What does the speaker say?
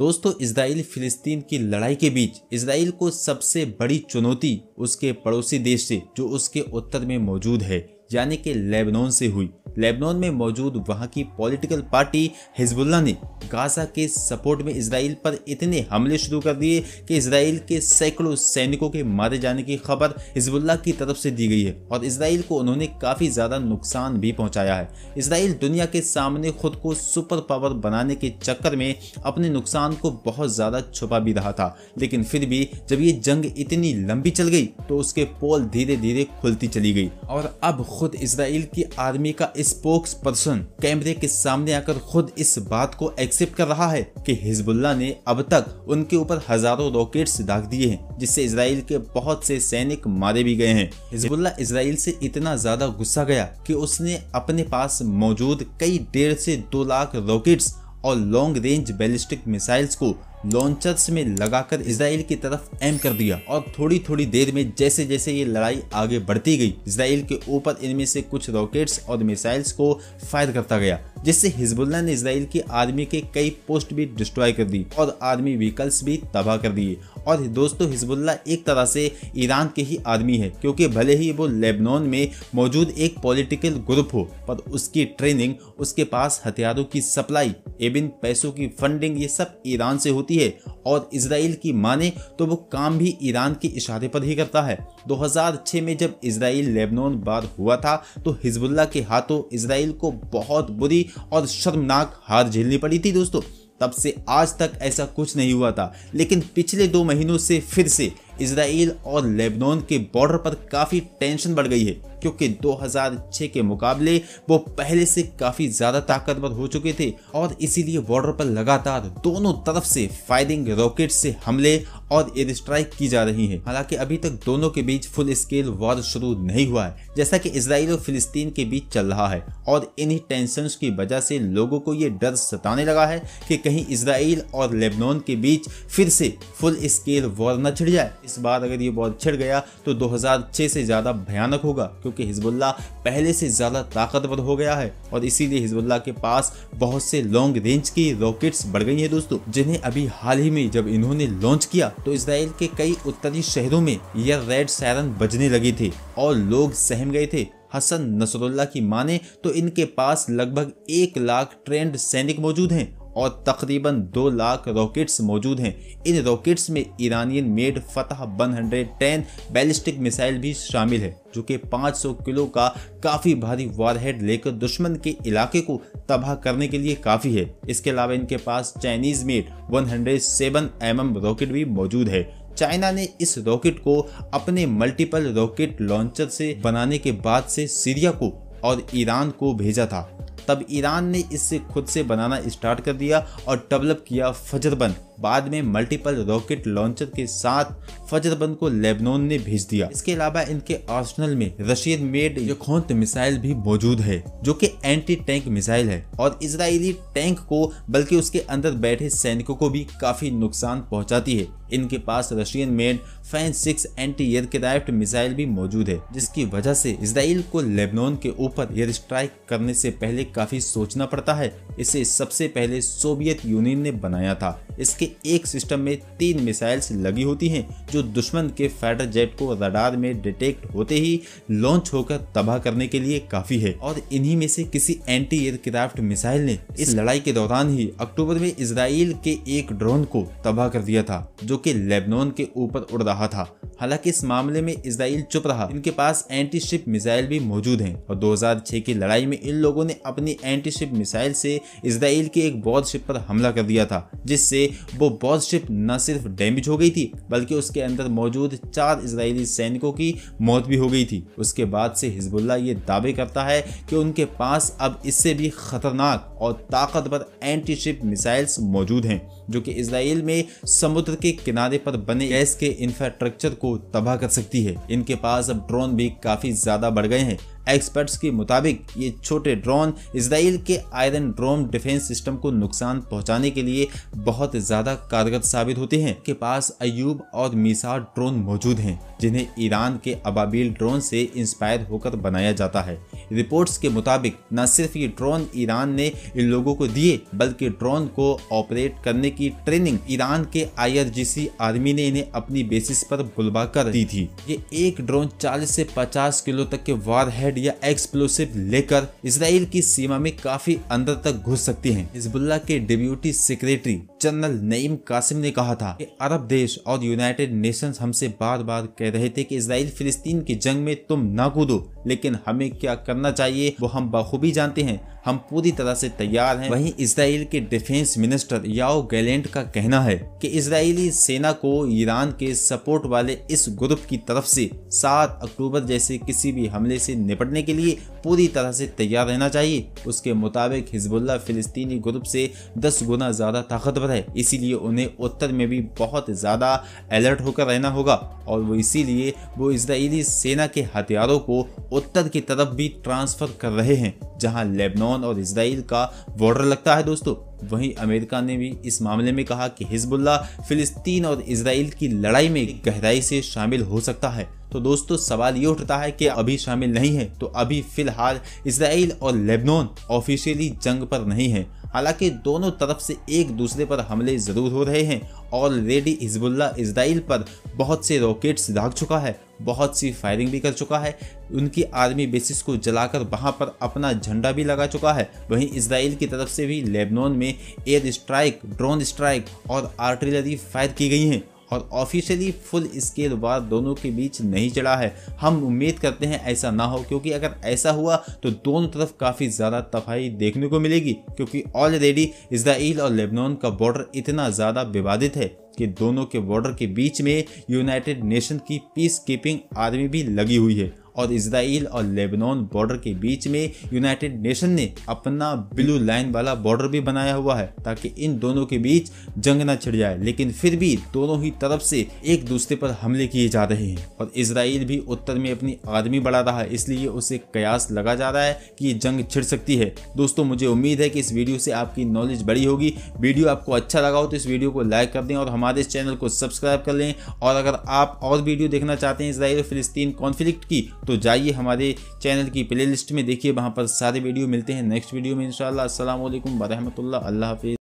दोस्तों इसराइल फिलिस्तीन की लड़ाई के बीच इसराइल को सबसे बड़ी चुनौती उसके पड़ोसी देश से जो उसके उत्तर में मौजूद है यानी कि लेबनान से हुई लेबनान में मौजूद वहां की पॉलिटिकल पार्टी हिजबुल्ला ने गाजा के सपोर्ट में इसराइल पर इतने हमले शुरू कर दिए कि इसराइल के सैकड़ों सैनिकों के मारे जाने की खबर हिजबुल्ला की तरफ से दी गई है और इसराइल को उन्होंने काफ़ी ज़्यादा नुकसान भी पहुंचाया है इसराइल दुनिया के सामने खुद को सुपर पावर बनाने के चक्कर में अपने नुकसान को बहुत ज़्यादा छुपा भी रहा था लेकिन फिर भी जब ये जंग इतनी लंबी चल गई तो उसके पोल धीरे धीरे खुलती चली गई और अब खुद इसराइल की आर्मी का इस स्पोक्स पर्सन कैमरे के सामने आकर खुद इस बात को एक्सेप्ट कर रहा है कि हिजबुल्ला ने अब तक उनके ऊपर हजारों रॉकेट्स दाग दिए हैं जिससे इसराइल के बहुत से सैनिक मारे भी गए हैं हिजबुल्ला इसराइल से इतना ज्यादा गुस्सा गया कि उसने अपने पास मौजूद कई डेढ़ से दो लाख रॉकेट्स और लॉन्ग रेंज बैलिस्टिक मिसाइल्स को लॉन्चर्स में लगाकर इसराइल की तरफ एम कर दिया और थोड़ी थोड़ी देर में जैसे जैसे ये लड़ाई आगे बढ़ती गई इसराइल के ऊपर इनमें से कुछ रॉकेट्स और मिसाइल्स को फायर करता गया जिससे हिजबुल्ला ने इसराइल की आर्मी के कई पोस्ट भी डिस्ट्रॉय कर दी और आर्मी व्हीकल्स भी तबाह कर दिए और दोस्तों हिजबुल्ला एक तरह से ईरान के ही आदमी है क्योंकि भले ही वो लेबनान में मौजूद एक पॉलिटिकल ग्रुप हो पर उसकी ट्रेनिंग उसके पास हथियारों की सप्लाई एबिन पैसों की फंडिंग ये सब ईरान से होती होती है और इसराइल की माने तो वो काम भी ईरान के इशारे पर ही करता है 2006 में जब इसराइल लेबनान बार हुआ था तो हिजबुल्ला के हाथों इसराइल को बहुत बुरी और शर्मनाक हार झेलनी पड़ी थी दोस्तों तब से आज तक ऐसा कुछ नहीं हुआ था लेकिन पिछले दो महीनों से फिर से इसराइल और लेबनान के बॉर्डर पर काफ़ी टेंशन बढ़ गई है क्योंकि 2006 के मुकाबले वो पहले से काफ़ी ज़्यादा ताकतवर हो चुके थे और इसीलिए बॉर्डर पर लगातार दोनों तरफ से फायरिंग रॉकेट से हमले और एयर स्ट्राइक की जा रही है हालांकि अभी तक दोनों के बीच फुल स्केल वॉर शुरू नहीं हुआ है जैसा कि इसराइल और फिलिस्तीन के बीच चल रहा है और इन्हीं टेंशन की वजह से लोगों को ये डर सताने लगा है कि कहीं इसराइल और लेबनान के बीच फिर से फुल स्केल वॉर न छिड़ जाए इस बार अगर ये वॉर छिड़ गया तो दो से ज़्यादा भयानक होगा क्योंकि हिजबुल्ला पहले से ज़्यादा ताकतवर हो गया है और इसीलिए हिजबुल्ला के पास बहुत से लॉन्ग रेंज की रॉकेट्स बढ़ गई है दोस्तों जिन्हें अभी हाल ही में जब इन्होंने लॉन्च किया तो इसराइल के कई उत्तरी शहरों में यह रेड सैरन बजने लगी थी और लोग सहम गए थे हसन नसरुल्ला की माने तो इनके पास लगभग एक लाख ट्रेंड सैनिक मौजूद हैं और तकरीबन दो लाख रॉकेट्स मौजूद हैं इन रॉकेट्स में Iranian made Fateh 110 ballistic missile भी शामिल है जो कि 500 किलो का काफ़ी भारी वॉरहेड लेकर दुश्मन के इलाके को तबाह करने के लिए काफ़ी है इसके अलावा इनके पास Chinese made 107 hundred M rocket भी मौजूद है चाइना ने इस रॉकेट को अपने मल्टीपल रॉकेट लॉन्चर से बनाने के बाद से सीरिया को और ईरान को भेजा था तब ईरान ने इसे खुद से बनाना स्टार्ट कर दिया और डेवलप किया फजरबंद बाद में मल्टीपल रॉकेट लॉन्चर के साथ फजरबंद को लेबनान ने भेज दिया इसके अलावा इनके ऑप्शनल में रशियन मेड यखोंत मिसाइल भी मौजूद है जो कि एंटी टैंक मिसाइल है और इसराइली टैंक को बल्कि उसके अंदर बैठे सैनिकों को भी काफी नुकसान पहुंचाती है इनके पास Russian made fan six anti aircraft missile भी मौजूद है जिसकी वजह से इसराइल को लेबनान के ऊपर एयर स्ट्राइक करने से पहले काफी सोचना पड़ता है इसे सबसे पहले सोवियत यूनियन ने बनाया था इसके एक सिस्टम में तीन मिसाइल्स लगी होती हैं जो दुश्मन के फाइटर जेट को रडार में डिटेक्ट होते ही लॉन्च होकर तबाह करने के लिए काफी है और इन्हीं में से किसी एंटी एयरक्राफ्ट मिसाइल ने इस लड़ाई के दौरान ही अक्टूबर में इसराइल के एक ड्रोन को तबाह कर दिया था जो की लेबनोन के ऊपर उड़ रहा था हालांकि इस मामले में इसराइल चुप रहा इनके पास एंटी शिप मिसाइल भी मौजूद है और दो की लड़ाई में इन लोगों ने अपनी एंटी शिप मिसाइल से इसराइल के एक बौद्ध शिप पर हमला कर दिया था जिससे वो बॉस शिप न सिर्फ डैमेज हो गई थी बल्कि उसके अंदर मौजूद चार इसराइली सैनिकों की मौत भी हो गई थी उसके बाद से हिजबुल्ला ये दावे करता है कि उनके पास अब इससे भी खतरनाक और ताकतवर एंटी शिप मिसाइल्स मौजूद हैं जो कि इसराइल में समुद्र के किनारे पर बने गैस के इंफ्रास्ट्रक्चर को तबाह कर सकती है इनके पास अब ड्रोन भी काफ़ी ज़्यादा बढ़ गए हैं एक्सपर्ट्स के मुताबिक ये छोटे ड्रोन इसराइल के आयरन ड्रोन डिफेंस सिस्टम को नुकसान पहुंचाने के लिए बहुत ज़्यादा कारगर साबित होते हैं के पास अयूब और मीसा ड्रोन मौजूद हैं जिन्हें ईरान के अबाबील ड्रोन से इंस्पायर होकर बनाया जाता है रिपोर्ट्स के मुताबिक न सिर्फ ये ड्रोन ईरान ने इन लोगों को दिए बल्कि ड्रोन को ऑपरेट करने की ट्रेनिंग ईरान के आई आर्मी ने इन्हें अपनी बेसिस पर बुलवा कर दी थी ये एक ड्रोन 40 से 50 किलो तक के वार हेड या एक्सप्लोसिव लेकर इसराइल की सीमा में काफी अंदर तक घुस सकती है हिजबुल्ला के deputy secretary general Naim Qassem ने कहा था कि अरब देश और यूनाइटेड नेशंस हमसे बार बार कह रहे थे कि इसराइल फिलिस्तीन की जंग में तुम ना कूदो लेकिन हमें क्या करना चाहिए वो हम बखूबी जानते हैं हम पूरी तरह से तैयार हैं वहीं इसराइल के डिफेंस मिनिस्टर याओ गैलेंट का कहना है कि इसराइली सेना को ईरान के सपोर्ट वाले इस ग्रुप की तरफ से 7 अक्टूबर जैसे किसी भी हमले से निपटने के लिए पूरी तरह से तैयार रहना चाहिए उसके मुताबिक हिजबुल्ला फिलिस्तीनी ग्रुप से दस गुना ज़्यादा ताकतवर है इसीलिए उन्हें उत्तर में भी बहुत ज़्यादा अलर्ट होकर रहना होगा और वो इसीलिए वो इसराइली सेना के हथियारों को उत्तर की तरफ भी ट्रांसफ़र कर रहे हैं जहाँ लेबनान लेबनान और इसराइल का बॉर्डर लगता है दोस्तों वहीं अमेरिका ने भी इस मामले में कहा कि हिजबुल्ला फिलिस्तीन और इसराइल की लड़ाई में गहराई से शामिल हो सकता है तो दोस्तों सवाल ये उठता है कि अभी शामिल नहीं है तो अभी फिलहाल इसराइल और लेबनान ऑफिशियली जंग पर नहीं है हालांकि दोनों तरफ से एक दूसरे पर हमले ज़रूर हो रहे हैं ऑलरेडी हिजबुल्ला इसराइल पर बहुत से रॉकेट्स दाग चुका है बहुत सी फायरिंग भी कर चुका है उनकी आर्मी बेसिस को जलाकर वहां पर अपना झंडा भी लगा चुका है वहीं इसराइल की तरफ से भी लेबनान में एयर स्ट्राइक ड्रोन स्ट्राइक और आर्टिलरी फायर की गई हैं और ऑफिशियली फुल स्केल वार दोनों के बीच नहीं चढ़ा है हम उम्मीद करते हैं ऐसा ना हो क्योंकि अगर ऐसा हुआ तो दोनों तरफ काफ़ी ज़्यादा तफाही देखने को मिलेगी क्योंकि ऑलरेडी इसराइल और लेबनान का बॉर्डर इतना ज़्यादा विवादित है कि दोनों के बॉर्डर के बीच में यूनाइटेड नेशन की पीस कीपिंग आर्मी भी लगी हुई है और इसराइल और लेबनान बॉर्डर के बीच में यूनाइटेड नेशन ने अपना ब्लू लाइन वाला बॉर्डर भी बनाया हुआ है ताकि इन दोनों के बीच जंग ना छिड़ जाए लेकिन फिर भी दोनों ही तरफ से एक दूसरे पर हमले किए जा रहे हैं और इसराइल भी उत्तर में अपनी आर्मी बढ़ा रहा है इसलिए उसे कयास लगा जा रहा है कि ये जंग छिड़ सकती है दोस्तों मुझे उम्मीद है कि इस वीडियो से आपकी नॉलेज बड़ी होगी वीडियो आपको अच्छा लगा हो तो इस वीडियो को लाइक कर दें और हमारे इस चैनल को सब्सक्राइब कर लें और अगर आप और वीडियो देखना चाहते हैं इसराइल फिलिस्तीन कॉन्फ्लिक्ट की तो तो जाइए हमारे चैनल की प्लेलिस्ट में देखिए वहाँ पर सारे वीडियो मिलते हैं नेक्स्ट वीडियो में इनशाला वरहमल अल्लाह हाफिज़